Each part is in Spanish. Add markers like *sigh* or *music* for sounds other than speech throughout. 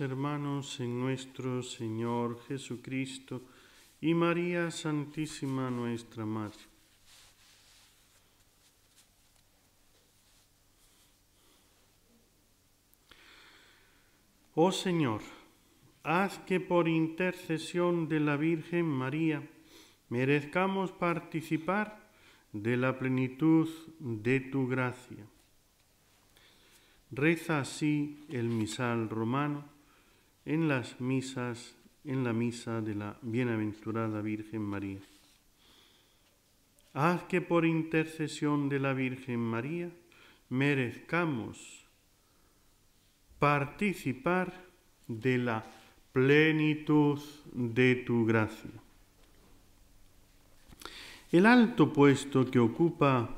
hermanos, en nuestro Señor Jesucristo y María Santísima, nuestra Madre. Oh Señor, haz que por intercesión de la Virgen María merezcamos participar de la plenitud de tu gracia. Reza así el misal romano en las misas, en la misa de la bienaventurada Virgen María. Haz que por intercesión de la Virgen María merezcamos participar de la plenitud de tu gracia. El alto puesto que ocupa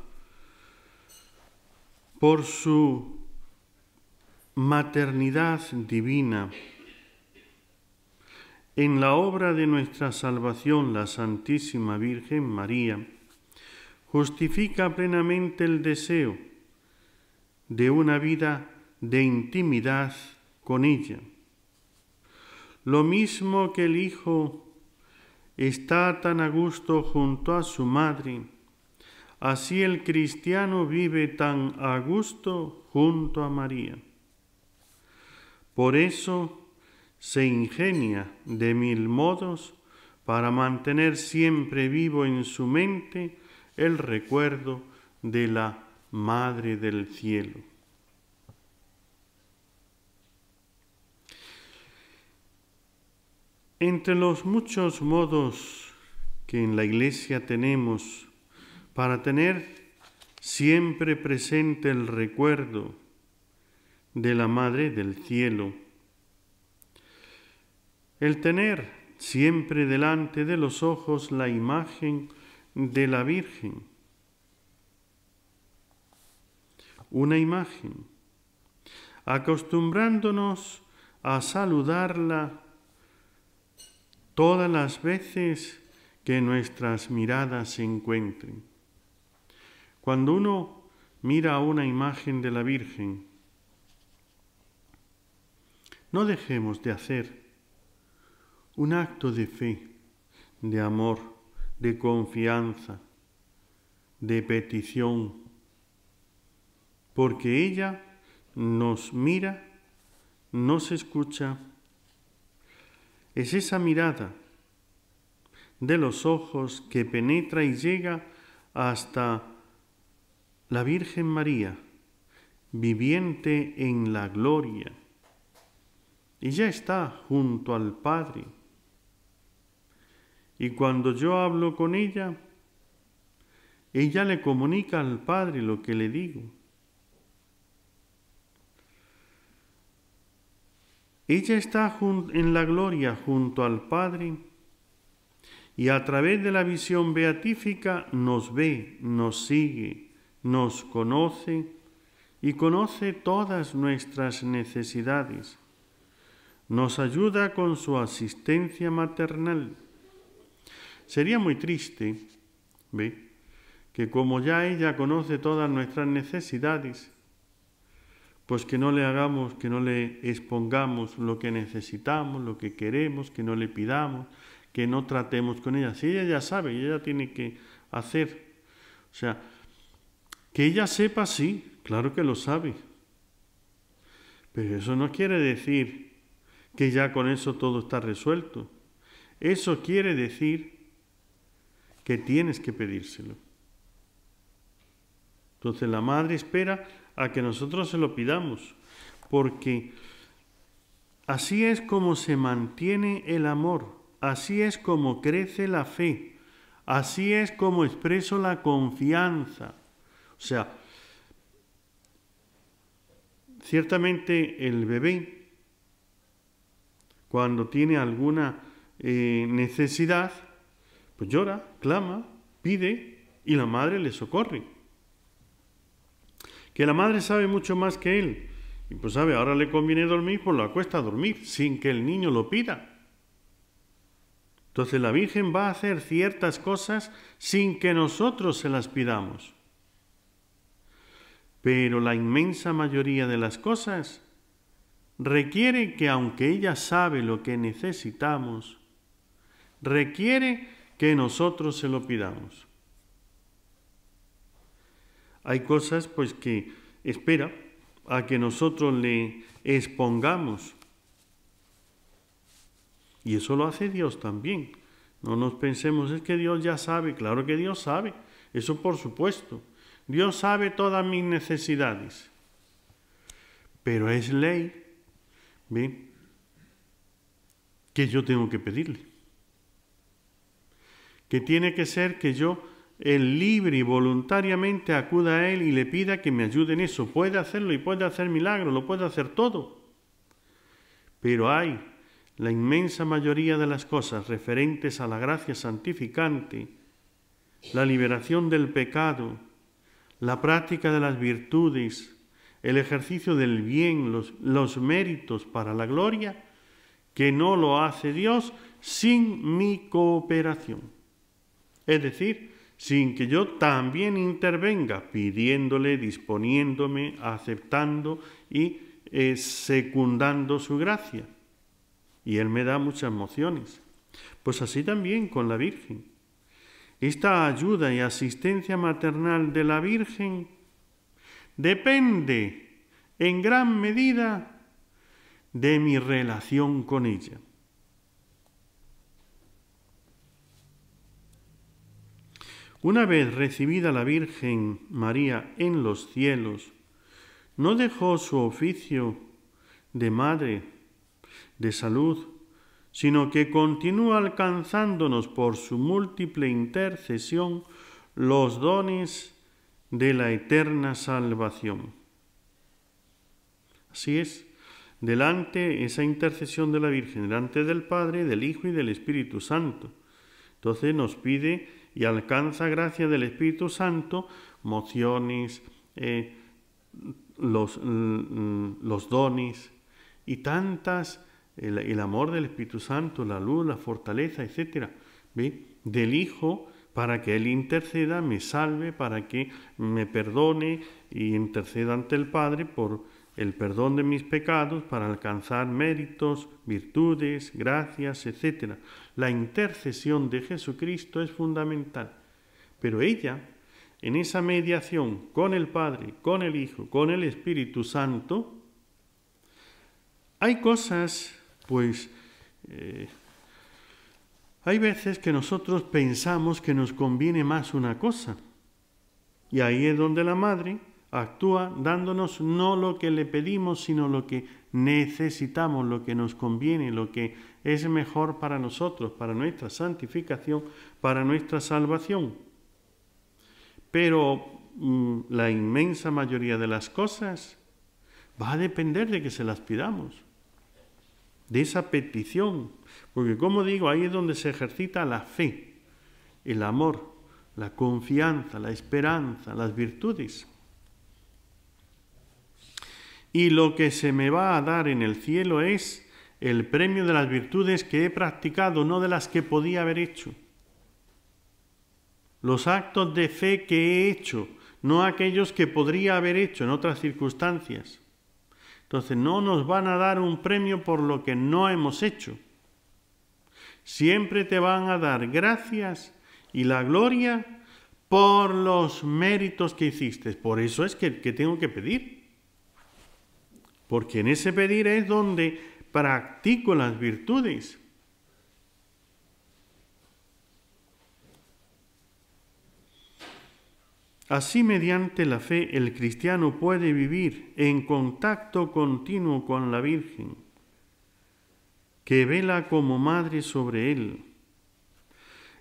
por su maternidad divina en la obra de nuestra salvación la Santísima Virgen María, justifica plenamente el deseo de una vida de intimidad con ella. Lo mismo que el Hijo está tan a gusto junto a su madre, así el cristiano vive tan a gusto junto a María. Por eso, se ingenia de mil modos para mantener siempre vivo en su mente el recuerdo de la Madre del Cielo. Entre los muchos modos que en la Iglesia tenemos para tener siempre presente el recuerdo de la Madre del Cielo, el tener siempre delante de los ojos la imagen de la Virgen. Una imagen, acostumbrándonos a saludarla todas las veces que nuestras miradas se encuentren. Cuando uno mira una imagen de la Virgen, no dejemos de hacer un acto de fe, de amor, de confianza, de petición, porque ella nos mira, nos escucha. Es esa mirada de los ojos que penetra y llega hasta la Virgen María, viviente en la gloria. Y ya está junto al Padre y cuando yo hablo con ella, ella le comunica al Padre lo que le digo. Ella está en la gloria junto al Padre y a través de la visión beatífica nos ve, nos sigue, nos conoce y conoce todas nuestras necesidades. Nos ayuda con su asistencia maternal. Sería muy triste, ¿ve? Que como ya ella conoce todas nuestras necesidades, pues que no le hagamos, que no le expongamos lo que necesitamos, lo que queremos, que no le pidamos, que no tratemos con ella. Si ella ya sabe, ella tiene que hacer. O sea, que ella sepa, sí, claro que lo sabe. Pero eso no quiere decir que ya con eso todo está resuelto. Eso quiere decir que tienes que pedírselo. Entonces la madre espera a que nosotros se lo pidamos, porque así es como se mantiene el amor, así es como crece la fe, así es como expreso la confianza. O sea, ciertamente el bebé, cuando tiene alguna eh, necesidad, pues llora, clama, pide y la madre le socorre. Que la madre sabe mucho más que él. Y pues sabe, ahora le conviene dormir, pues lo acuesta dormir, sin que el niño lo pida. Entonces la Virgen va a hacer ciertas cosas sin que nosotros se las pidamos. Pero la inmensa mayoría de las cosas requiere que aunque ella sabe lo que necesitamos, requiere que nosotros se lo pidamos. Hay cosas pues que espera a que nosotros le expongamos. Y eso lo hace Dios también. No nos pensemos, es que Dios ya sabe, claro que Dios sabe, eso por supuesto. Dios sabe todas mis necesidades, pero es ley, ¿bien? Que yo tengo que pedirle que tiene que ser que yo el libre y voluntariamente acuda a Él y le pida que me ayude en eso. Puede hacerlo y puede hacer milagros, lo puede hacer todo. Pero hay la inmensa mayoría de las cosas referentes a la gracia santificante, la liberación del pecado, la práctica de las virtudes, el ejercicio del bien, los, los méritos para la gloria, que no lo hace Dios sin mi cooperación es decir, sin que yo también intervenga, pidiéndole, disponiéndome, aceptando y eh, secundando su gracia. Y Él me da muchas emociones. Pues así también con la Virgen. Esta ayuda y asistencia maternal de la Virgen depende en gran medida de mi relación con ella. Una vez recibida la Virgen María en los cielos, no dejó su oficio de madre, de salud, sino que continúa alcanzándonos por su múltiple intercesión los dones de la eterna salvación. Así es, delante esa intercesión de la Virgen, delante del Padre, del Hijo y del Espíritu Santo. Entonces nos pide y alcanza gracia del Espíritu Santo, mociones, eh, los, mm, mm, los dones y tantas, el, amor del Espíritu Santo, la luz, la fortaleza, etc. Del Hijo para que Él interceda, me salve, para que me perdone y interceda ante el Padre por el perdón de mis pecados para alcanzar méritos, virtudes, gracias, etc. La intercesión de Jesucristo es fundamental, pero ella, en esa mediación con el Padre, con el Hijo, con el Espíritu Santo, hay cosas, pues, eh, hay veces que nosotros pensamos que nos conviene más una cosa. Y ahí es donde la madre actúa dándonos no lo que le pedimos, sino lo que necesitamos, lo que nos conviene, lo que es mejor para nosotros, para nuestra santificación, para nuestra salvación. Pero mm, la inmensa mayoría de las cosas va a depender de que se las pidamos, de esa petición, porque como digo, ahí es donde se ejercita la fe, el amor, la confianza, la esperanza, las virtudes y lo que se me va a dar en el cielo es el premio de las virtudes que he practicado, no de las que podía haber hecho. Los actos de fe que he hecho, no aquellos que podría haber hecho en otras circunstancias. Entonces no nos van a dar un premio por lo que no hemos hecho. Siempre te van a dar gracias y la gloria por los méritos que hiciste. Por eso es que, tengo que pedir porque en ese pedir es donde practico las virtudes. Así mediante la fe el cristiano puede vivir en contacto continuo con la Virgen, que vela como madre sobre él.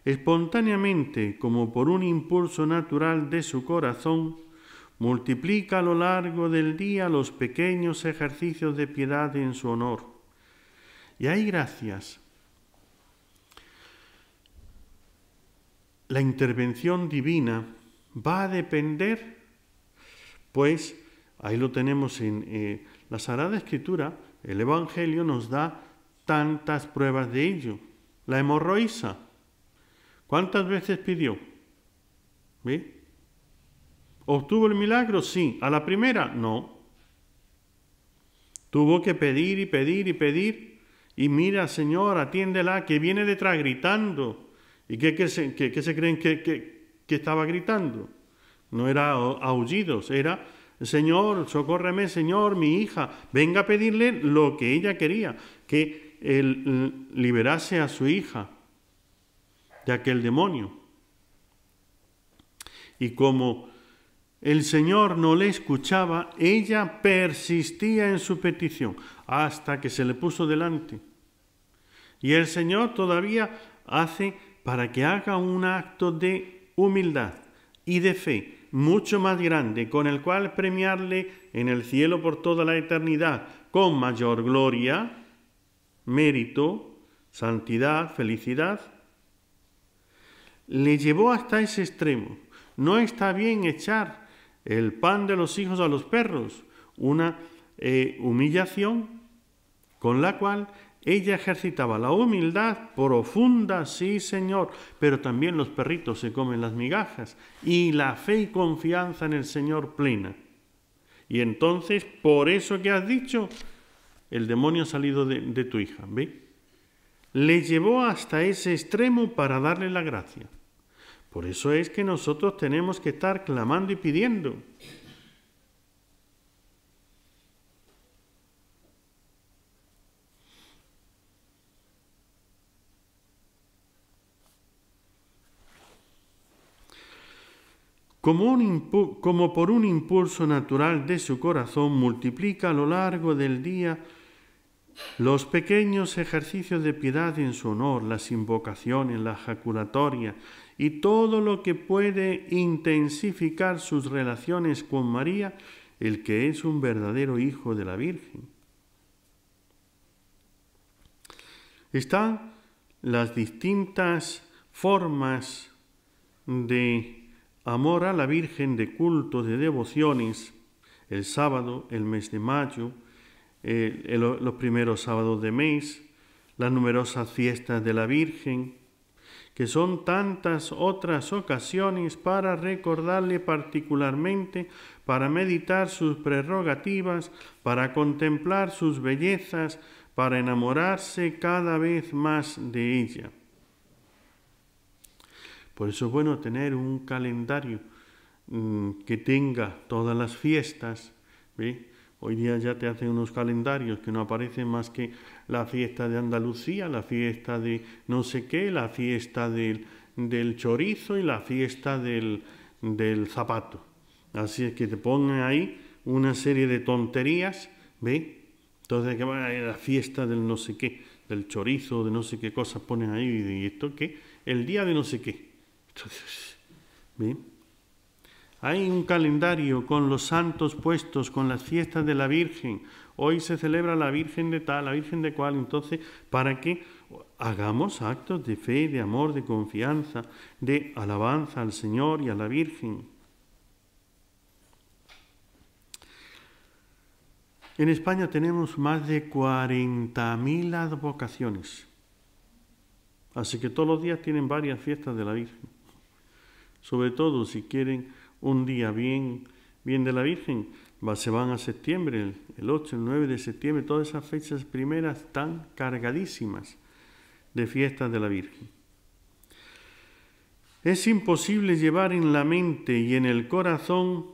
Espontáneamente, como por un impulso natural de su corazón, Multiplica a lo largo del día los pequeños ejercicios de piedad en su honor. Y hay gracias. La intervención divina va a depender, pues ahí lo tenemos en eh, la Sagrada Escritura, el Evangelio nos da tantas pruebas de ello. La hemorroísa, ¿cuántas veces pidió? ¿Ve? ¿Obtuvo el milagro? Sí. ¿A la primera? No. Tuvo que pedir y pedir y pedir. Y mira, Señor, atiéndela, que viene detrás gritando. ¿Y qué, se, creen que, estaba gritando? No era aullidos, era, Señor, socórreme, Señor, mi hija, venga a pedirle lo que ella quería, que él mm, liberase a su hija de aquel demonio. Y como el Señor no le escuchaba, ella persistía en su petición hasta que se le puso delante. Y el Señor todavía hace para que haga un acto de humildad y de fe mucho más grande, con el cual premiarle en el cielo por toda la eternidad, con mayor gloria, mérito, santidad, felicidad. Le llevó hasta ese extremo. No está bien echar el pan de los hijos a los perros, una eh, humillación con la cual ella ejercitaba la humildad profunda, sí Señor, pero también los perritos se comen las migajas y la fe y confianza en el Señor plena. Y entonces, por eso que has dicho, el demonio ha salido de, tu hija, ¿ve? Le llevó hasta ese extremo para darle la gracia. Por eso es que nosotros tenemos que estar clamando y pidiendo. Como, por un impulso natural de su corazón, multiplica a lo largo del día los pequeños ejercicios de piedad en su honor, las invocaciones, la jaculatoria y todo lo que puede intensificar sus relaciones con María, el que es un verdadero hijo de la Virgen. Están las distintas formas de amor a la Virgen, de cultos, de devociones, el sábado, el mes de mayo, eh, los primeros sábados de mes, las numerosas fiestas de la Virgen, que son tantas otras ocasiones para recordarle particularmente, para meditar sus prerrogativas, para contemplar sus bellezas, para enamorarse cada vez más de ella. Por eso es bueno tener un calendario mm, que tenga todas las fiestas, Hoy día ya te hacen unos calendarios que no aparecen más que la fiesta de Andalucía, la fiesta de no sé qué, la fiesta del, chorizo y la fiesta del, zapato. Así es que te ponen ahí una serie de tonterías, ¿ve? Entonces, que va eh, la fiesta del no sé qué, del chorizo, de no sé qué cosas ponen ahí, y esto qué, el día de no sé qué. Entonces, ¿ve? Hay un calendario con los santos puestos, con las fiestas de la Virgen. Hoy se celebra la Virgen de tal, la Virgen de cual. Entonces, ¿para que Hagamos actos de fe, de amor, de confianza, de alabanza al Señor y a la Virgen. En España tenemos más de 40.000 advocaciones. Así que todos los días tienen varias fiestas de la Virgen. Sobre todo si quieren un día bien, bien de la Virgen. Va, se van a septiembre, el, el 8, el 9 de septiembre, todas esas fechas primeras están cargadísimas de fiestas de la Virgen. Es imposible llevar en la mente y en el corazón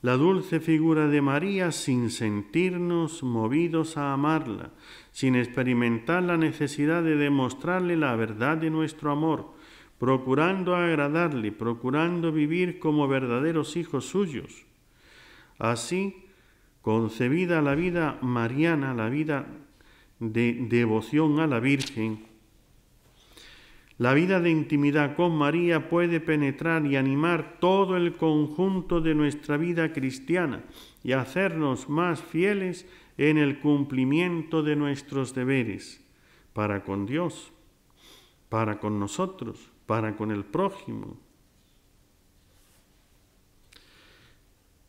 la dulce figura de María sin sentirnos movidos a amarla, sin experimentar la necesidad de demostrarle la verdad de nuestro amor, procurando agradarle, procurando vivir como verdaderos hijos suyos. Así, concebida la vida mariana, la vida de devoción a la Virgen, la vida de intimidad con María puede penetrar y animar todo el conjunto de nuestra vida cristiana y hacernos más fieles en el cumplimiento de nuestros deberes para con Dios, para con nosotros para con el prójimo.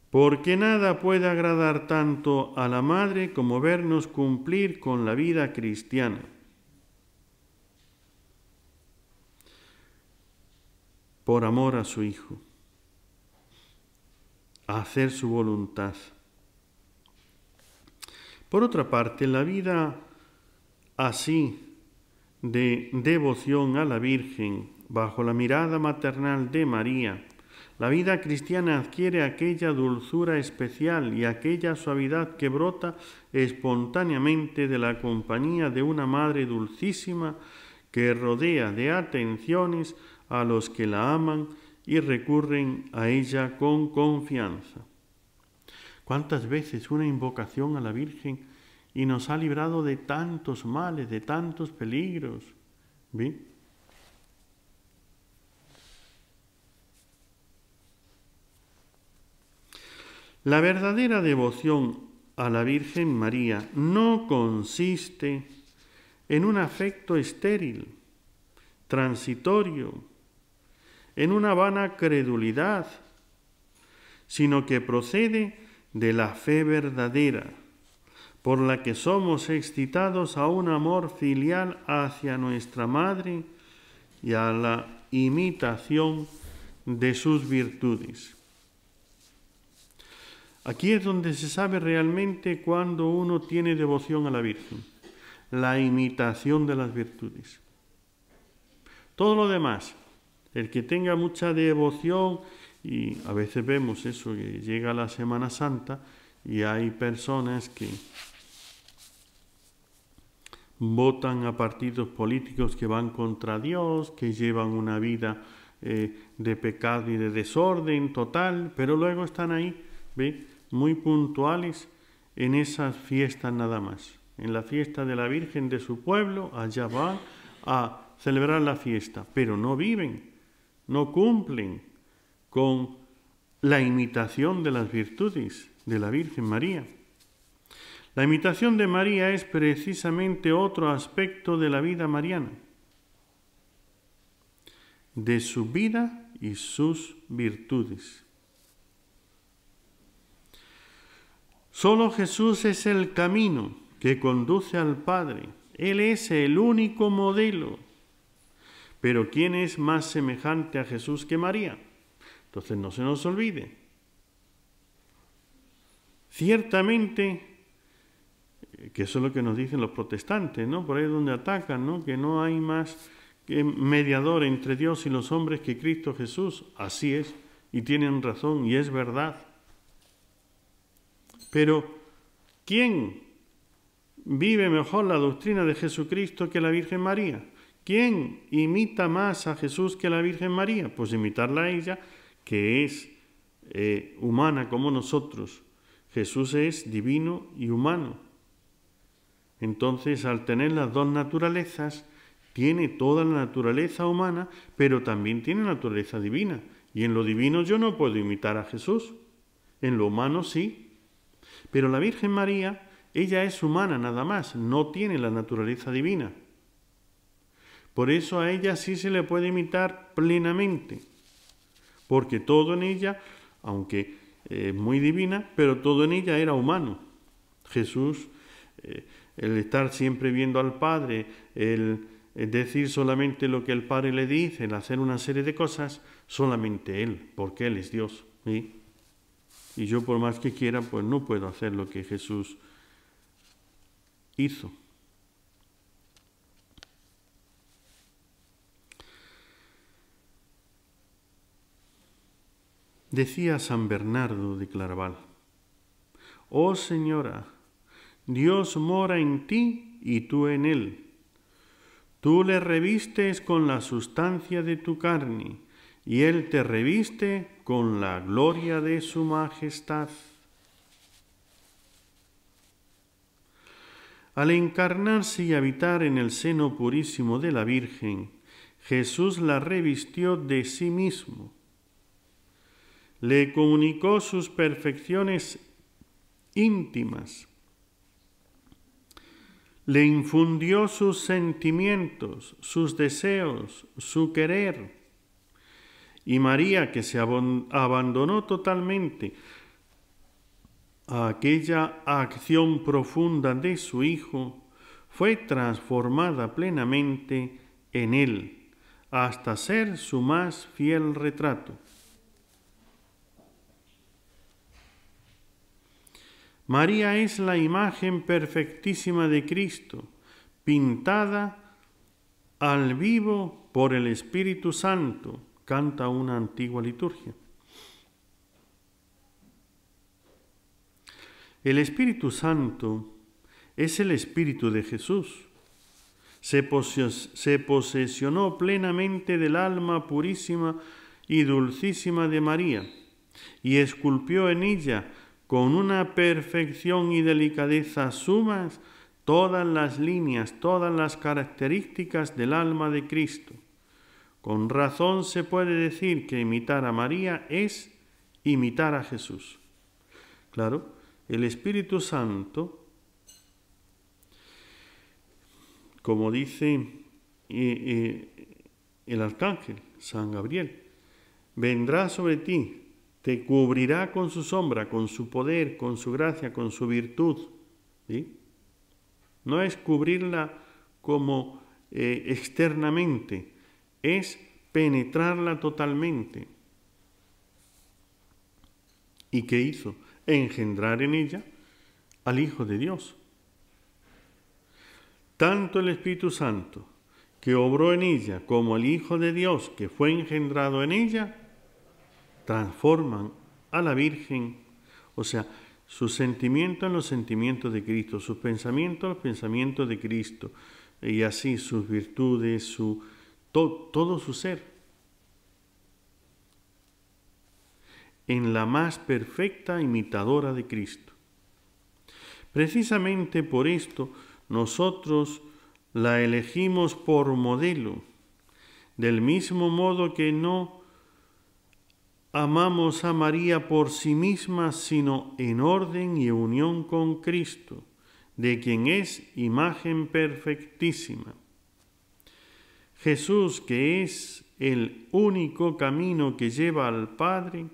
Porque nada puede agradar tanto a la Madre como vernos cumplir con la vida cristiana. Por amor a su Hijo. hacer su voluntad. Por otra parte, la vida así de devoción a la Virgen bajo la mirada maternal de María, la vida cristiana adquiere aquella dulzura especial y aquella suavidad que brota espontáneamente de la compañía de una madre dulcísima que rodea de atenciones a los que la aman y recurren a ella con confianza. ¿Cuántas veces una invocación a la Virgen y nos ha librado de tantos males, de tantos peligros? La verdadera devoción a la Virgen María no consiste en un afecto estéril, transitorio, en una vana credulidad, sino que procede de la fe verdadera, por la que somos excitados a un amor filial hacia nuestra Madre y a la imitación de sus virtudes. Aquí es donde se sabe realmente cuando uno tiene devoción a la Virgen, la imitación de las virtudes. Todo lo demás, el que tenga mucha devoción, y a veces vemos eso, que llega la Semana Santa y hay personas que votan a partidos políticos que van contra Dios, que llevan una vida eh, de pecado y de desorden total, pero luego están ahí, ¿ve? muy puntuales en esas fiestas nada más. En la fiesta de la Virgen de su pueblo, allá van a celebrar la fiesta, pero no viven, no cumplen con la imitación de las virtudes de la Virgen María. La imitación de María es precisamente otro aspecto de la vida mariana, de su vida y sus virtudes. Solo Jesús es el camino que conduce al Padre. Él es el único modelo. Pero ¿quién es más semejante a Jesús que María? Entonces no se nos olvide. Ciertamente, que eso es lo que nos dicen los protestantes, ¿no? Por ahí es donde atacan, ¿no? Que no hay más que mediador entre Dios y los hombres que Cristo Jesús. Así es, y tienen razón, y es verdad. Pero, ¿quién vive mejor la doctrina de Jesucristo que la Virgen María? ¿Quién imita más a Jesús que la Virgen María? Pues imitarla a ella, que es eh, humana como nosotros. Jesús es divino y humano. Entonces, al tener las dos naturalezas, tiene toda la naturaleza humana, pero también tiene naturaleza divina. Y en lo divino yo no puedo imitar a Jesús. En lo humano sí, pero la Virgen María, ella es humana nada más, no tiene la naturaleza divina. Por eso a ella sí se le puede imitar plenamente, porque todo en ella, aunque eh, muy divina, pero todo en ella era humano. Jesús, eh, el estar siempre viendo al Padre, el, decir solamente lo que el Padre le dice, el hacer una serie de cosas, solamente Él, porque Él es Dios. Y yo por más que quiera, pues no puedo hacer lo que Jesús hizo. Decía San Bernardo de Claraval, Oh Señora, Dios mora en ti y tú en él. Tú le revistes con la sustancia de tu carne y él te reviste con la gloria de su majestad. Al encarnarse y habitar en el seno purísimo de la Virgen, Jesús la revistió de sí mismo. Le comunicó sus perfecciones íntimas. Le infundió sus sentimientos, sus deseos, su querer y María, que se abandonó totalmente a aquella acción profunda de su Hijo, fue transformada plenamente en Él, hasta ser su más fiel retrato. María es la imagen perfectísima de Cristo, pintada al vivo por el Espíritu Santo canta una antigua liturgia. El Espíritu Santo es el Espíritu de Jesús. Se, posesionó plenamente del alma purísima y dulcísima de María y esculpió en ella con una perfección y delicadeza sumas todas las líneas, todas las características del alma de Cristo. Con razón se puede decir que imitar a María es imitar a Jesús. Claro, el Espíritu Santo, como dice eh, eh, el arcángel San Gabriel, vendrá sobre ti, te cubrirá con su sombra, con su poder, con su gracia, con su virtud. No es cubrirla como eh, externamente, es penetrarla totalmente. ¿Y qué hizo? Engendrar en ella al Hijo de Dios. Tanto el Espíritu Santo, que obró en ella, como el Hijo de Dios, que fue engendrado en ella, transforman a la Virgen, o sea, sus sentimientos en los sentimientos de Cristo, sus pensamientos en los pensamientos de Cristo, y así sus virtudes, su todo su ser, en la más perfecta imitadora de Cristo. Precisamente por esto nosotros la elegimos por modelo, del mismo modo que no amamos a María por sí misma, sino en orden y unión con Cristo, de quien es imagen perfectísima. Jesús que es el único camino que lleva al Padre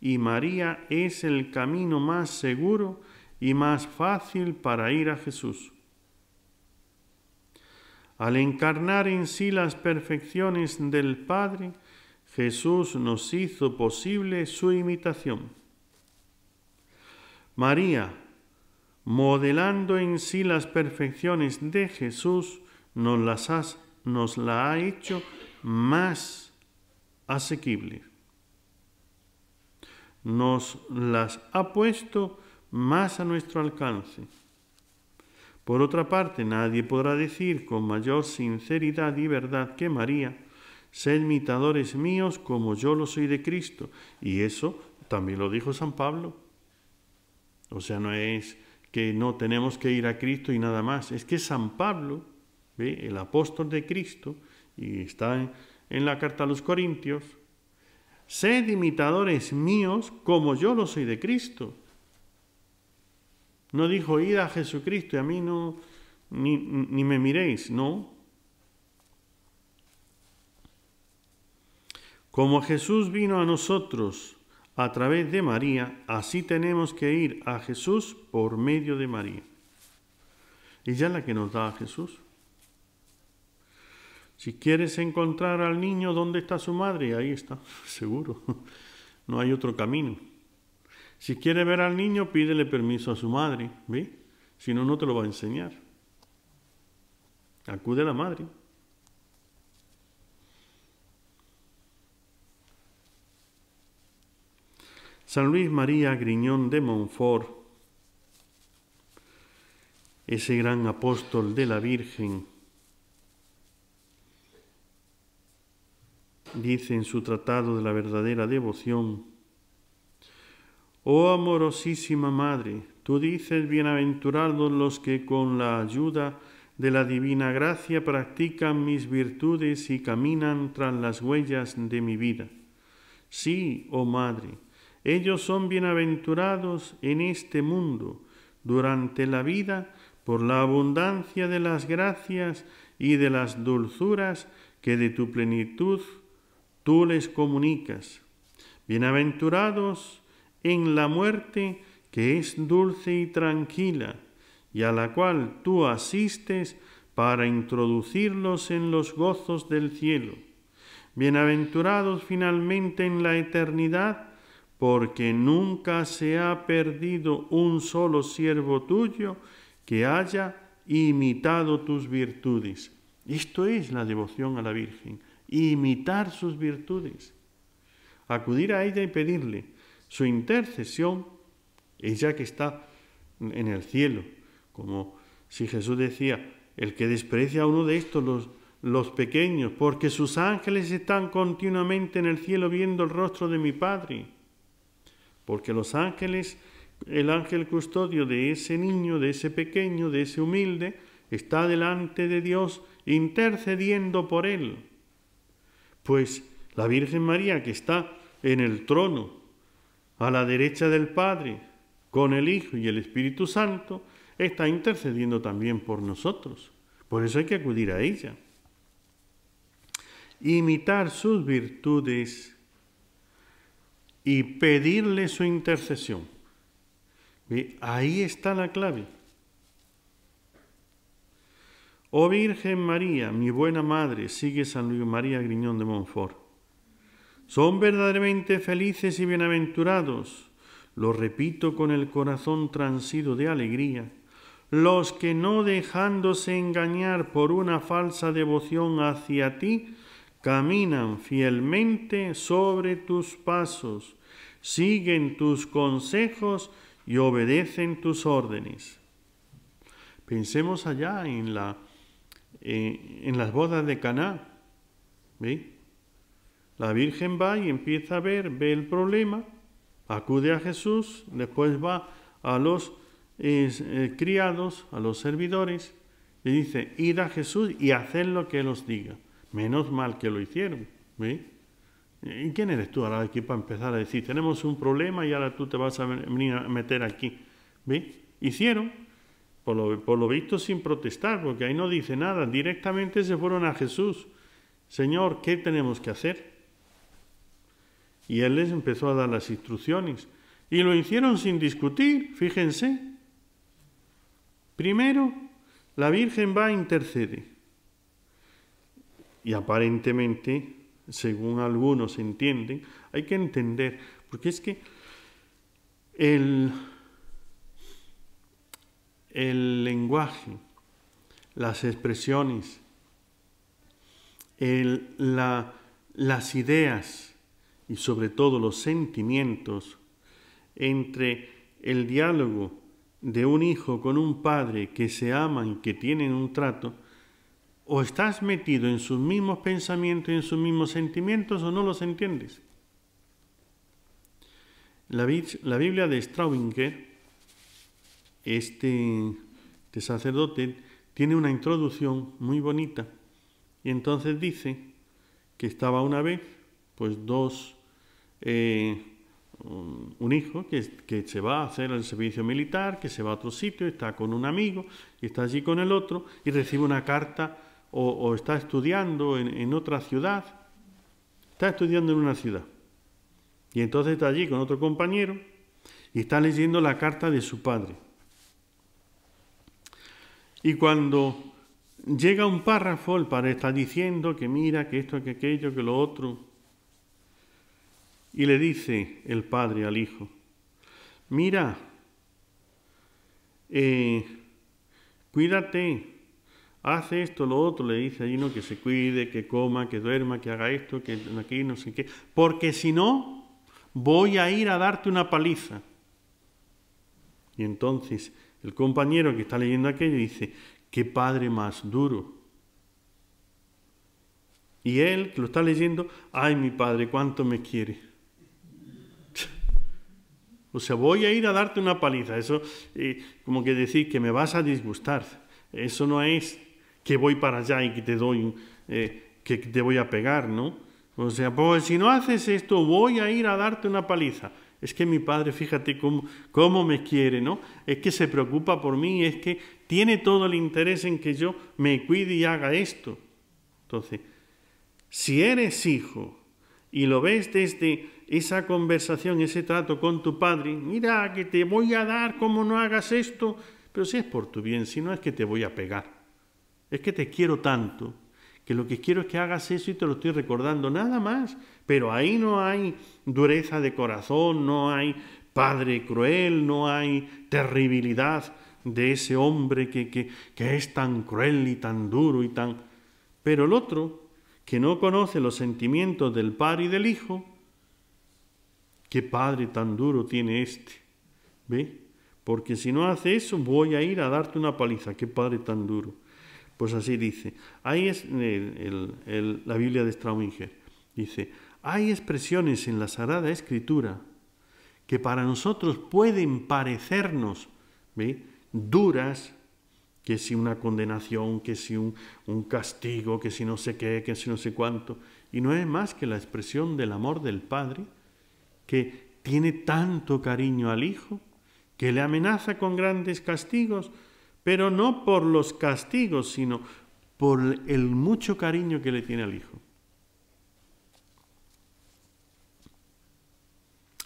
y María es el camino más seguro y más fácil para ir a Jesús. Al encarnar en sí las perfecciones del Padre, Jesús nos hizo posible su imitación. María, modelando en sí las perfecciones de Jesús, nos las, has nos la ha hecho más asequible. Nos las ha puesto más a nuestro alcance. Por otra parte, nadie podrá decir con mayor sinceridad y verdad que María, sed imitadores míos como yo lo soy de Cristo. Y eso también lo dijo San Pablo. O sea, no es que no tenemos que ir a Cristo y nada más, es que San Pablo el apóstol de Cristo, y está en, la carta a los Corintios, sed imitadores míos como yo lo soy de Cristo. No dijo, id a Jesucristo y a mí no, ni, ni me miréis, no. Como Jesús vino a nosotros a través de María, así tenemos que ir a Jesús por medio de María. Ella es la que nos da a Jesús. Si quieres encontrar al niño, ¿dónde está su madre? Ahí está, *laughs* seguro. No hay otro camino. Si quieres ver al niño, pídele permiso a su madre, ¿ve? Si no, no te lo va a enseñar. Acude a la madre. San Luis María Griñón de Montfort, ese gran apóstol de la Virgen, dice en su Tratado de la verdadera devoción, Oh amorosísima Madre, tú dices, bienaventurados los que con la ayuda de la divina gracia practican mis virtudes y caminan tras las huellas de mi vida. Sí, oh Madre, ellos son bienaventurados en este mundo, durante la vida, por la abundancia de las gracias y de las dulzuras que de tu plenitud tú les comunicas. Bienaventurados en la muerte que es dulce y tranquila, y a la cual tú asistes para introducirlos en los gozos del cielo. Bienaventurados finalmente en la eternidad, porque nunca se ha perdido un solo siervo tuyo que haya imitado tus virtudes. Esto es la devoción a la Virgen imitar sus virtudes, acudir a ella y pedirle su intercesión, ella que está en el cielo, como si Jesús decía, el que desprecia a uno de estos, los, los pequeños, porque sus ángeles están continuamente en el cielo viendo el rostro de mi Padre, porque los ángeles, el ángel custodio de ese niño, de ese pequeño, de ese humilde, está delante de Dios intercediendo por él. Pues la Virgen María que está en el trono, a la derecha del Padre, con el Hijo y el Espíritu Santo, está intercediendo también por nosotros. Por eso hay que acudir a ella. Imitar sus virtudes y pedirle su intercesión. Ahí está la clave. Oh Virgen María, mi buena madre, sigue San Luis María Griñón de Montfort. Son verdaderamente felices y bienaventurados, lo repito con el corazón transido de alegría, los que no dejándose engañar por una falsa devoción hacia ti, caminan fielmente sobre tus pasos, siguen tus consejos y obedecen tus órdenes. Pensemos allá en la eh, en las bodas de Caná. ¿Veis? La Virgen va y empieza a ver, ve el problema, acude a Jesús, después va a los eh, criados, a los servidores, y dice, id a Jesús y haced lo que Él os diga. Menos mal que lo hicieron. ¿Veis? ¿Y quién eres tú ahora aquí para empezar a decir, tenemos un problema y ahora tú te vas a venir a meter aquí? ¿Veis? Hicieron, por lo, visto sin protestar, porque ahí no dice nada. Directamente se fueron a Jesús. Señor, ¿qué tenemos que hacer? Y él les empezó a dar las instrucciones. Y lo hicieron sin discutir, fíjense. Primero, la Virgen va a e intercede. Y aparentemente, según algunos entienden, hay que entender, porque es que el, el lenguaje, las expresiones, las ideas y sobre todo los sentimientos entre el diálogo de un hijo con un padre que se aman y que tienen un trato, o estás metido en sus mismos pensamientos y en sus mismos sentimientos o no los entiendes. La, la Biblia de Straubinger este, este, sacerdote tiene una introducción muy bonita y entonces dice que estaba una vez pues dos eh, un hijo que, se va a hacer el servicio militar, que se va a otro sitio, está con un amigo y está allí con el otro y recibe una carta o, está estudiando en, en, otra ciudad, está estudiando en una ciudad y entonces está allí con otro compañero y está leyendo la carta de su padre. Y cuando llega un párrafo, el padre está diciendo que mira, que esto, que aquello, que lo otro. Y le dice el padre al hijo, mira, eh, cuídate, hace esto, lo otro, le dice a no, que se cuide, que coma, que duerma, que haga esto, que aquí, no sé qué, porque si no, voy a ir a darte una paliza. Y entonces el compañero que está leyendo aquello dice, qué padre más duro. Y él que lo está leyendo, ay mi padre, cuánto me quiere. *laughs* O sea, voy a ir a darte una paliza. Eso, eh, como que decir que me vas a disgustar. Eso no es que voy para allá y que te doy, eh, que te voy a pegar, ¿no? O sea, pues si no haces esto, voy a ir a darte una paliza. Es que mi padre, fíjate cómo, me quiere, ¿no? Es que se preocupa por mí, es que tiene todo el interés en que yo me cuide y haga esto. Entonces, si eres hijo y lo ves desde esa conversación, ese trato con tu padre, mira que te voy a dar como no hagas esto, pero si es por tu bien, si no es que te voy a pegar, es que te quiero tanto, que lo que quiero es que hagas eso y te lo estoy recordando, nada más. Pero ahí no hay dureza de corazón, no hay padre cruel, no hay terribilidad de ese hombre que, que, es tan cruel y tan duro y tan... Pero el otro, que no conoce los sentimientos del padre y del hijo, qué padre tan duro tiene este, ¿ve? Porque si no hace eso, voy a ir a darte una paliza, qué padre tan duro. Pues así dice. Ahí es la Biblia de Strauminger. Dice, hay expresiones en la Sagrada Escritura que para nosotros pueden parecernos ¿ve? duras, que si una condenación, que si un castigo, que si no sé qué, que si no sé cuánto. Y no es más que la expresión del amor del Padre que tiene tanto cariño al Hijo que le amenaza con grandes castigos pero no por los castigos, sino por el mucho cariño que le tiene al hijo.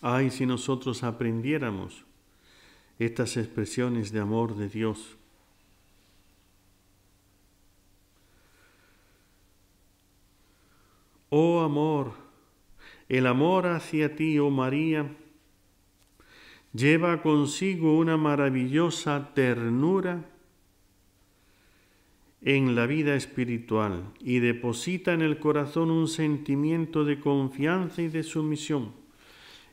Ay, si nosotros aprendiéramos estas expresiones de amor de Dios. Oh amor, el amor hacia ti, oh María, lleva consigo una maravillosa ternura en la vida espiritual y deposita en el corazón un sentimiento de confianza y de sumisión.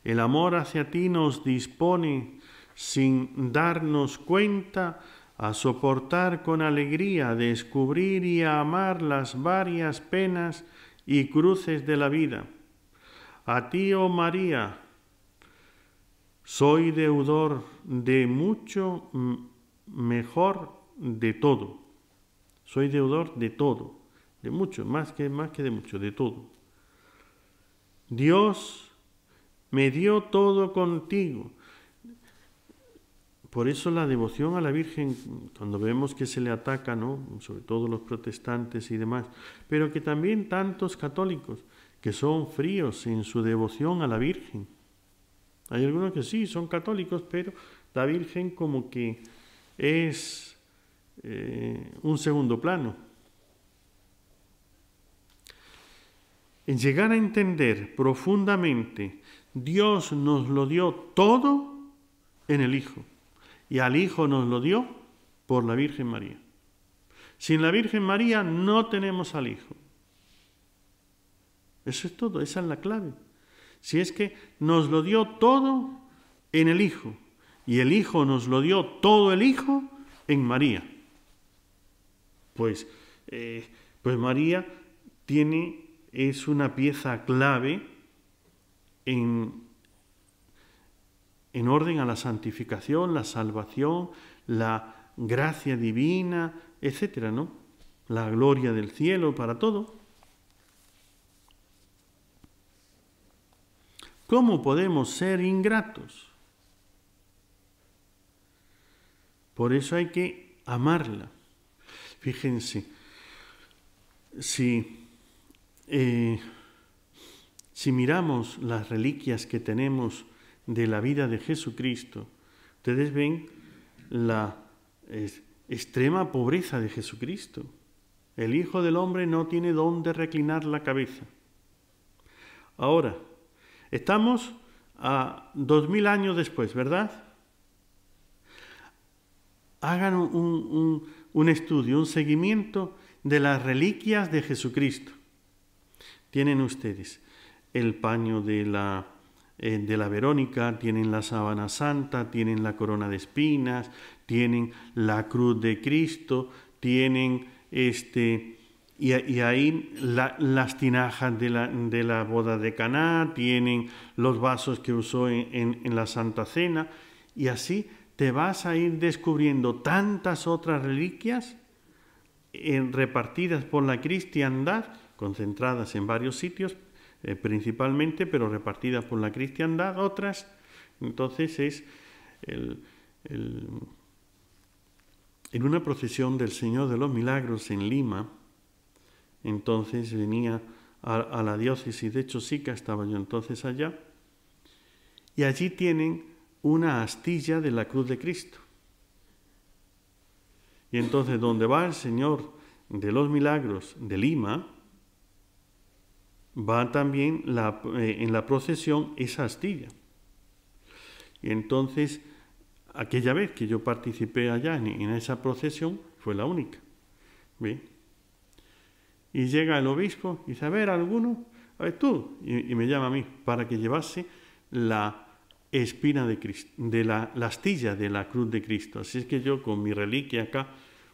El amor hacia ti nos dispone, sin darnos cuenta, a soportar con alegría, descubrir y a amar las varias penas y cruces de la vida. A ti, oh María, soy deudor de mucho mejor de todo. Soy deudor de todo, de mucho, más que más que de mucho, de todo. Dios me dio todo contigo. Por eso la devoción a la Virgen, cuando vemos que se le ataca, ¿no? sobre todo los protestantes y demás, pero que también tantos católicos que son fríos en su devoción a la Virgen, hay algunos que sí, son católicos, pero la Virgen como que es eh, un segundo plano. En llegar a entender profundamente, Dios nos lo dio todo en el Hijo y al Hijo nos lo dio por la Virgen María. Sin la Virgen María no tenemos al Hijo. Eso es todo, esa es la clave. Si es que nos lo dio todo en el Hijo y el Hijo nos lo dio todo el Hijo en María. Pues, eh, pues María tiene, es una pieza clave en, en orden a la santificación, la salvación, la gracia divina, etcétera, ¿no? La gloria del cielo para todo. ¿Cómo podemos ser ingratos? Por eso hay que amarla. Fíjense, si, eh, si miramos las reliquias que tenemos de la vida de Jesucristo, ustedes ven la extrema pobreza de Jesucristo. El Hijo del Hombre no tiene dónde reclinar la cabeza. Ahora, Estamos a mil años después, ¿verdad? Hagan un, estudio, un seguimiento de las reliquias de Jesucristo. Tienen ustedes el paño de la, eh, de la Verónica, tienen la sábana santa, tienen la corona de espinas, tienen la cruz de Cristo, tienen este, y, ahí las tinajas de la, boda de Caná, tienen los vasos que usó en, en, la Santa Cena, y así te vas a ir descubriendo tantas otras reliquias eh, repartidas por la cristiandad, concentradas en varios sitios eh, principalmente, pero repartidas por la cristiandad, otras. Entonces es en una procesión del Señor de los Milagros en Lima, entonces venía a, la diócesis de Chosica, estaba yo entonces allá, y allí tienen una astilla de la cruz de Cristo. Y entonces donde va el Señor de los Milagros de Lima, va también eh, en la procesión esa astilla. Y entonces, aquella vez que yo participé allá en, esa procesión, fue la única. ve. Y llega el obispo y dice, a ver, alguno, a ver tú, y, me llama a mí, para que llevase la espina de, Cristo, de la, astilla de la cruz de Cristo. Así es que yo con mi reliquia acá,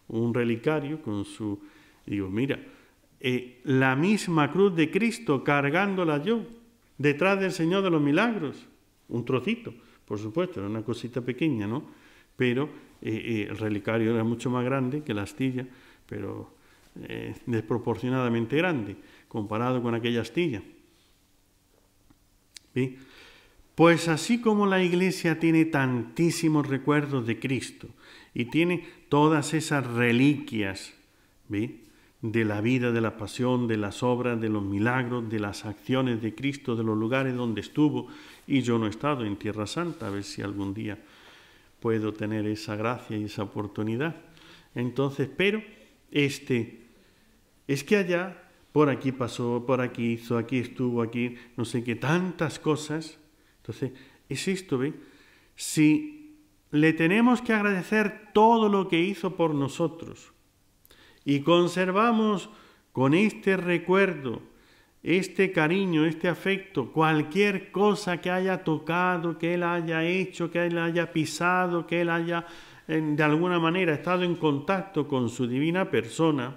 un relicario con su... Digo, mira, eh, la misma cruz de Cristo cargándola yo, detrás del Señor de los Milagros, un trocito, por supuesto, era una cosita pequeña, ¿no? Pero eh, eh, el relicario era mucho más grande que la astilla, pero eh, desproporcionadamente grande comparado con aquella astilla. Pues así como la iglesia tiene tantísimos recuerdos de Cristo y tiene todas esas reliquias de la vida, de la pasión, de las obras, de los milagros, de las acciones de Cristo, de los lugares donde estuvo, y yo no he estado en Tierra Santa, a ver si algún día puedo tener esa gracia y esa oportunidad. Entonces, pero este es que allá, por aquí pasó, por aquí hizo, aquí estuvo, aquí, no sé qué, tantas cosas. Entonces, es esto, Si le tenemos que agradecer todo lo que hizo por nosotros y conservamos con este recuerdo, este cariño, este afecto, cualquier cosa que haya tocado, que él haya hecho, que él haya pisado, que él haya eh, de alguna manera estado en contacto con su divina persona,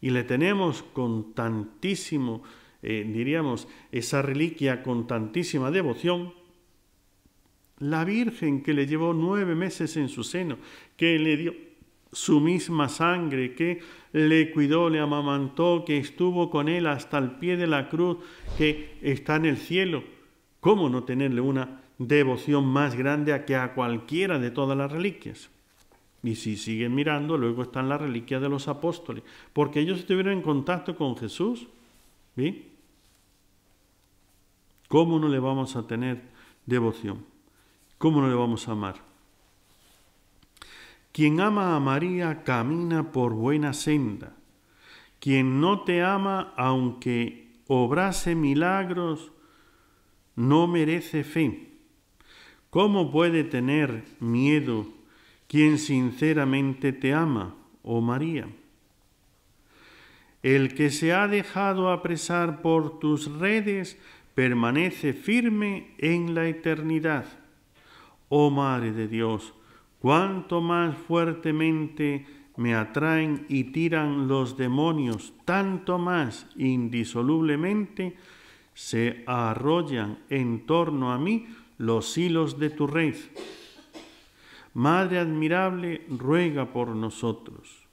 y le tenemos con tantísimo, eh, diríamos, esa reliquia con tantísima devoción, la Virgen que le llevó nueve meses en su seno, que le dio su misma sangre, que le cuidó, le amamantó, que estuvo con él hasta el pie de la cruz, que está en el cielo. ¿Cómo no tenerle una devoción más grande a que a cualquiera de todas las reliquias? Y si siguen mirando, luego están las reliquias de los apóstoles, porque ellos estuvieron en contacto con Jesús. ¿Cómo no le vamos a tener devoción? ¿Cómo no le vamos a amar? Quien ama a María camina por buena senda. Quien no te ama, aunque obrase milagros, no merece fe. ¿Cómo puede tener miedo? quien sinceramente te ama, oh María. El que se ha dejado apresar por tus redes permanece firme en la eternidad. Oh Madre de Dios, cuanto más fuertemente me atraen y tiran los demonios, tanto más indisolublemente se arrollan en torno a mí los hilos de tu red. Madre admirable, ruega por nosotros.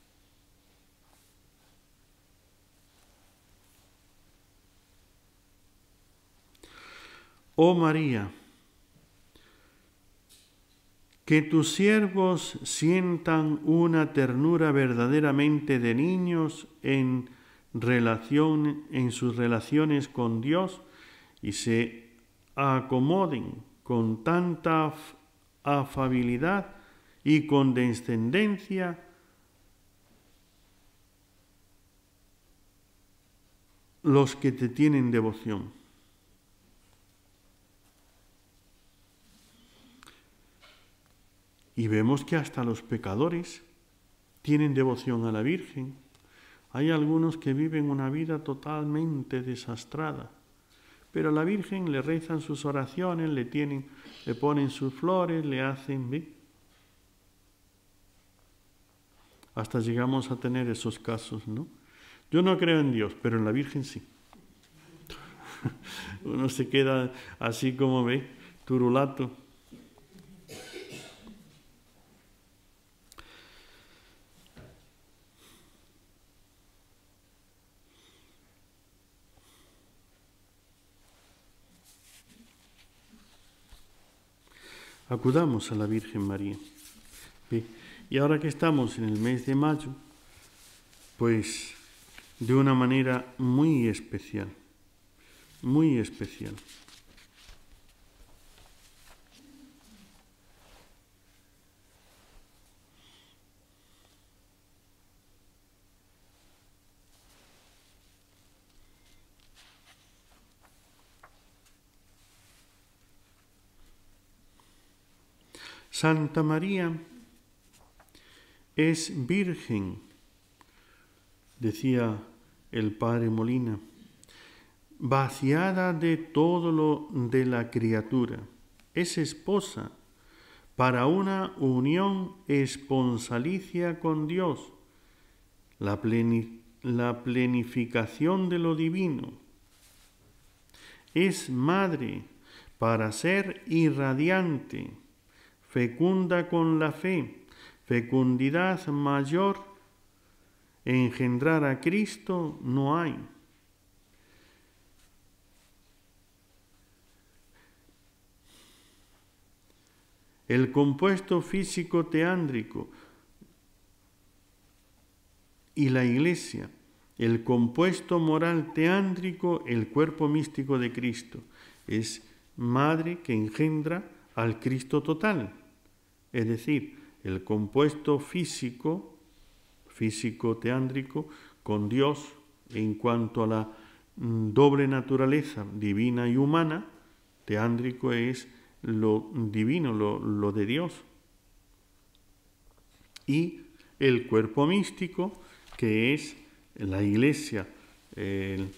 Oh María, que tus siervos sientan una ternura verdaderamente de niños en relación en sus relaciones con Dios y se acomoden con tanta afabilidad y condescendencia los que te tienen devoción. Y vemos que hasta los pecadores tienen devoción a la Virgen. Hay algunos que viven una vida totalmente desastrada, pero a la Virgen le rezan sus oraciones, le tienen le ponen sus flores, le hacen... ¿ve? Hasta llegamos a tener esos casos, ¿no? Yo no creo en Dios, pero en la Virgen sí. *laughs* Uno se queda así como ve, turulato. acudamos a la Virgen María. Y ahora que estamos en el mes de mayo, pues de una manera muy especial, muy especial. Santa María es virgen, decía el padre Molina, vaciada de todo lo de la criatura. Es esposa para una unión esponsalicia con Dios, la, plenificación de lo divino. Es madre para ser irradiante fecunda con la fe, fecundidad mayor, engendrar a Cristo no hay. El compuesto físico teándrico y la iglesia, el compuesto moral teándrico, el cuerpo místico de Cristo, es madre que engendra al Cristo total, es decir, el compuesto físico, físico teándrico, con Dios en cuanto a la mm, doble naturaleza divina y humana, teándrico es lo divino, lo, lo de Dios, y el cuerpo místico, que es la iglesia, el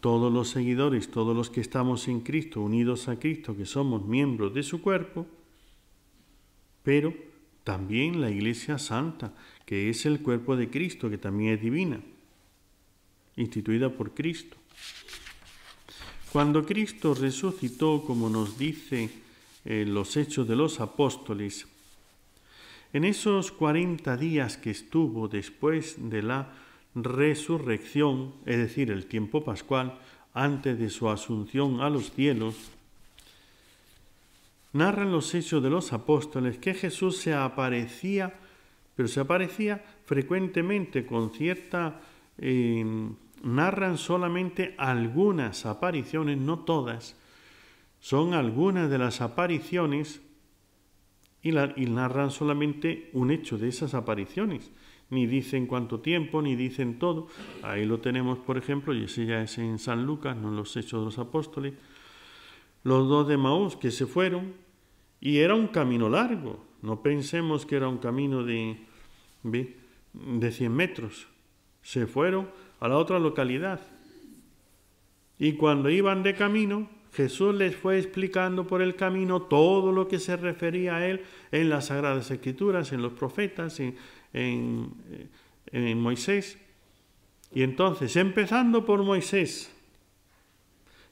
todos los seguidores, todos los que estamos en Cristo, unidos a Cristo, que somos miembros de su cuerpo, pero también la Iglesia Santa, que es el cuerpo de Cristo, que también es divina, instituida por Cristo. Cuando Cristo resucitó, como nos dice eh, los hechos de los apóstoles, en esos 40 días que estuvo después de la resurrección, es decir, el tiempo pascual, antes de su asunción a los cielos, narran los hechos de los apóstoles que Jesús se aparecía, pero se aparecía frecuentemente con cierta... Eh, narran solamente algunas apariciones, no todas, son algunas de las apariciones y narran solamente un hecho de esas apariciones ni dicen cuánto tiempo, ni dicen todo. Ahí lo tenemos, por ejemplo, y ese ya es en San Lucas, no en los Hechos de los Apóstoles. Los dos de Maús que se fueron, y era un camino largo. No pensemos que era un camino de, de 100 metros. Se fueron a la otra localidad. Y cuando iban de camino, Jesús les fue explicando por el camino todo lo que se refería a él en las Sagradas Escrituras, en los profetas, en, eh, en, Moisés. Y entonces, empezando por Moisés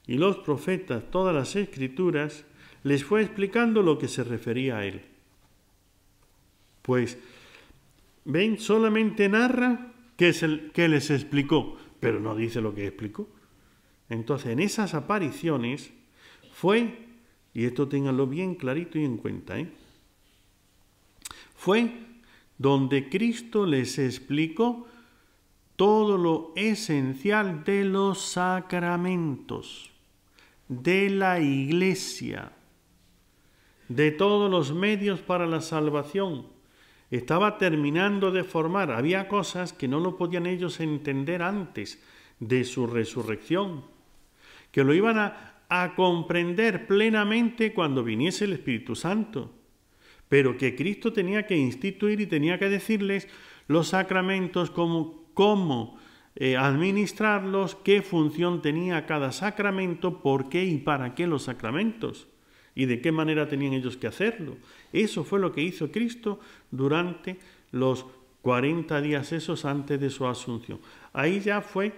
y los profetas, todas las escrituras, les fue explicando lo que se refería a él. Pues, ven, solamente narra que, es el, les explicó, pero no dice lo que explicó. Entonces, en esas apariciones fue, y esto ténganlo bien clarito y en cuenta, ¿eh? fue donde Cristo les explicó todo lo esencial de los sacramentos, de la iglesia, de todos los medios para la salvación. Estaba terminando de formar, había cosas que no lo podían ellos entender antes de su resurrección, que lo iban a, comprender plenamente cuando viniese el Espíritu Santo pero que Cristo tenía que instituir y tenía que decirles los sacramentos, cómo eh, administrarlos, qué función tenía cada sacramento, por qué y para qué los sacramentos y de qué manera tenían ellos que hacerlo. Eso fue lo que hizo Cristo durante los 40 días esos antes de su asunción. Ahí ya fue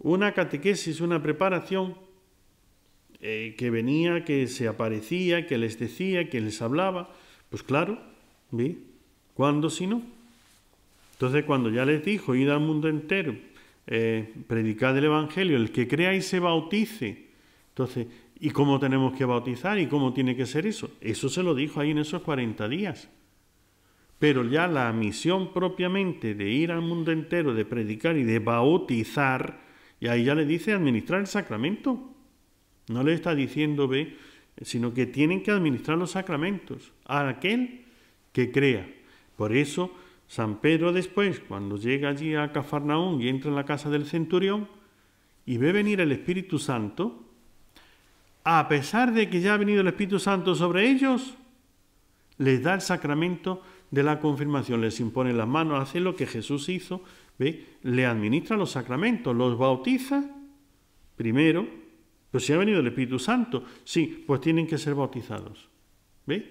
una catequesis, una preparación eh, que venía, que se aparecía, que les decía, que les hablaba, pues claro, ¿vi? ¿Cuándo si no? Entonces cuando ya les dijo, ir al mundo entero, eh, predicad el Evangelio, el que crea y se bautice. Entonces, ¿y cómo tenemos que bautizar? ¿Y cómo tiene que ser eso? Eso se lo dijo ahí en esos 40 días. Pero ya la misión propiamente de ir al mundo entero, de predicar y de bautizar, y ahí ya le dice administrar el sacramento. No le está diciendo, ve, sino que tienen que administrar los sacramentos a aquel que crea. Por eso, San Pedro después, cuando llega allí a Cafarnaún y entra en la casa del centurión y ve venir el Espíritu Santo, a pesar de que ya ha venido el Espíritu Santo sobre ellos, les da el sacramento de la confirmación, les impone las manos, hace lo que Jesús hizo, ¿ve? le administra los sacramentos, los bautiza primero pero si ha venido el Espíritu Santo, sí, pues tienen que ser bautizados. ¿Veis?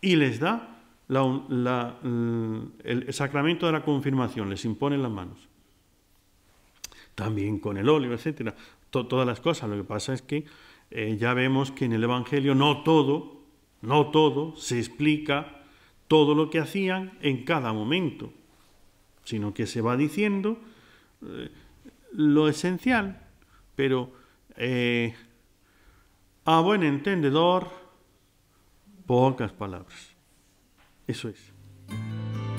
Y les da mm, el sacramento de la confirmación, les impone las manos. También con el óleo, etc. todas las cosas. Lo que pasa es que eh, ya vemos que en el Evangelio no todo, no todo se explica todo lo que hacían en cada momento, sino que se va diciendo eh, lo esencial, pero eh, a buen entendedor, pocas palabras. Eso es.